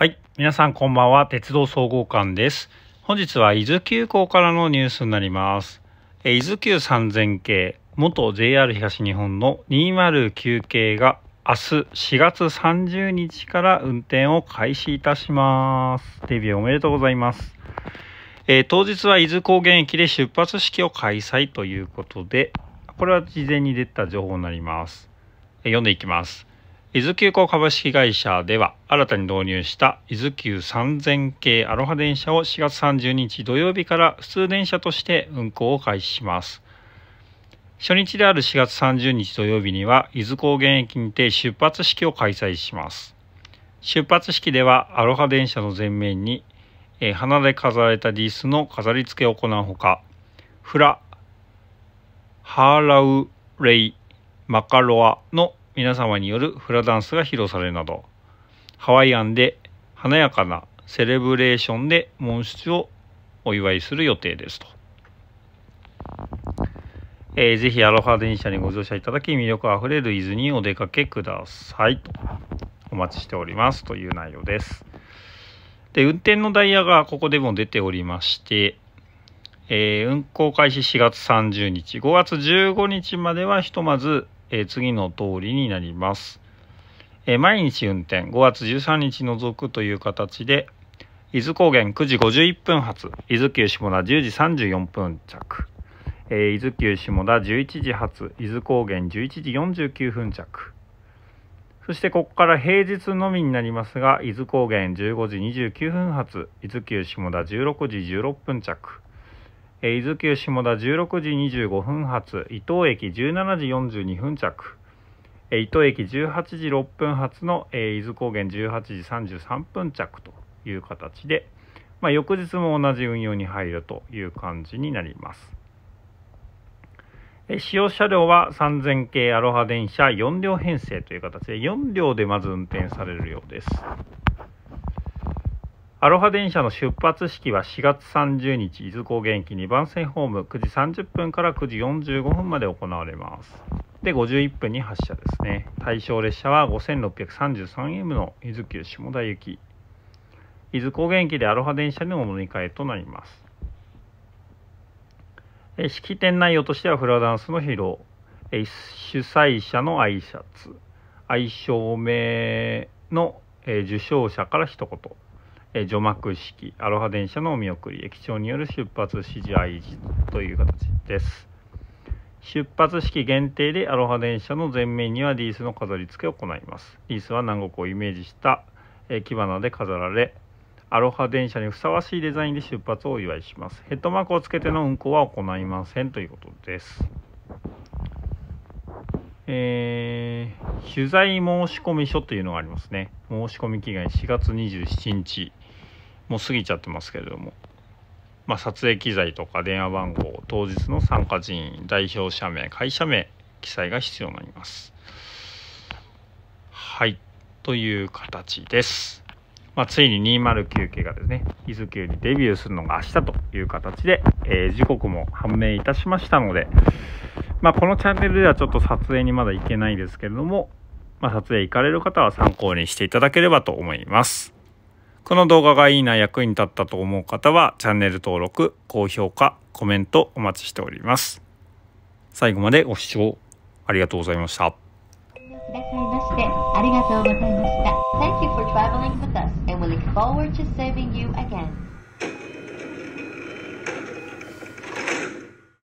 はい。皆さんこんばんは。鉄道総合館です。本日は伊豆急行からのニュースになります。え伊豆急3000系、元 JR 東日本の209系が明日4月30日から運転を開始いたします。デビューおめでとうございます。えー、当日は伊豆高原駅で出発式を開催ということで、これは事前に出た情報になります。読んでいきます。伊豆急行株式会社では新たに導入した伊豆急3000系アロハ電車を4月30日土曜日から普通電車として運行を開始します。初日である4月30日土曜日には伊豆高原駅にて出発式を開催します。出発式ではアロハ電車の前面に、え花で飾られたリースの飾り付けを行うほか、フラ、ハーラウレイ、マカロアの皆様によるフラダンスが披露されるなど、ハワイアンで華やかなセレブレーションで門出をお祝いする予定ですと。えー、ぜひアロハ電車にご乗車いただき魅力あふれる伊豆にお出かけくださいとお待ちしておりますという内容です。で、運転のダイヤがここでも出ておりまして、えー、運行開始4月30日、5月15日まではひとまずえー、次の通りになります。えー、毎日運転5月13日除くという形で伊豆高原9時51分発伊豆急下田10時34分着、えー、伊豆急下田11時発伊豆高原11時49分着そしてここから平日のみになりますが伊豆高原15時29分発伊豆急下田16時16分着え伊豆急下田16時25分発、伊東駅17時42分着、え伊東駅18時6分発の、え伊豆高原18時33分着という形で、まあ、翌日も同じ運用に入るという感じになります。使用車両は3000系アロハ電車4両編成という形で4両でまず運転されるようです。アロハ電車の出発式は4月30日、伊豆高原駅2番線ホーム9時30分から9時45分まで行われます。で、51分に発車ですね。対象列車は 5633M の伊豆急下田行き。伊豆高原駅でアロハ電車の乗り換えとなります。え式典内容としてはフラダンスの披露、え主催者の挨拶、愛称名の、え受賞者から一言。え除幕式アロハ電車のお見送り駅長による出発指示合図という形です出発式限定でアロハ電車の前面にはリースの飾り付けを行いますリースは南国をイメージした木花で飾られアロハ電車にふさわしいデザインで出発をお祝いしますヘッドマークをつけての運行は行いませんということですえー、取材申込書というのがありますね。申込期限4月27日、もう過ぎちゃってますけれども、まあ、撮影機材とか電話番号、当日の参加人員、代表者名、会社名、記載が必要になります。はい、という形です。まあ、ついに209系がですね、伊豆急にデビューするのが明日という形で、えー、時刻も判明いたしましたので、まあ、このチャンネルではちょっと撮影にまだ行けないですけれども、まあ、撮影行かれる方は参考にしていただければと思います。この動画がいいな役に立ったと思う方はチャンネル登録、高評価、コメントお待ちしております。最後までご視聴ありがとうございました。ありがとうございました。Thank you for traveling with us and we look forward to serving you again.